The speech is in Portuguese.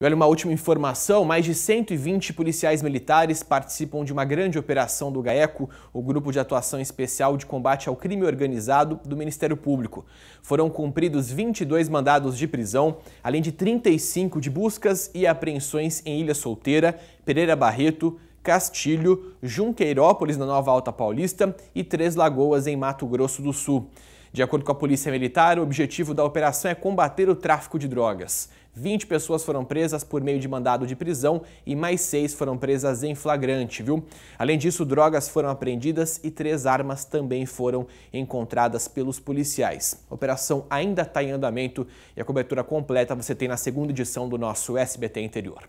E olha uma última informação: mais de 120 policiais militares participam de uma grande operação do GAECO, o Grupo de Atuação Especial de Combate ao Crime Organizado do Ministério Público. Foram cumpridos 22 mandados de prisão, além de 35 de buscas e apreensões em Ilha Solteira, Pereira Barreto, Castilho, Junqueirópolis, na Nova Alta Paulista e Três Lagoas, em Mato Grosso do Sul. De acordo com a Polícia Militar, o objetivo da operação é combater o tráfico de drogas. 20 pessoas foram presas por meio de mandado de prisão e mais 6 foram presas em flagrante, viu? Além disso, drogas foram apreendidas e três armas também foram encontradas pelos policiais. A operação ainda está em andamento e a cobertura completa você tem na segunda edição do nosso SBT Interior.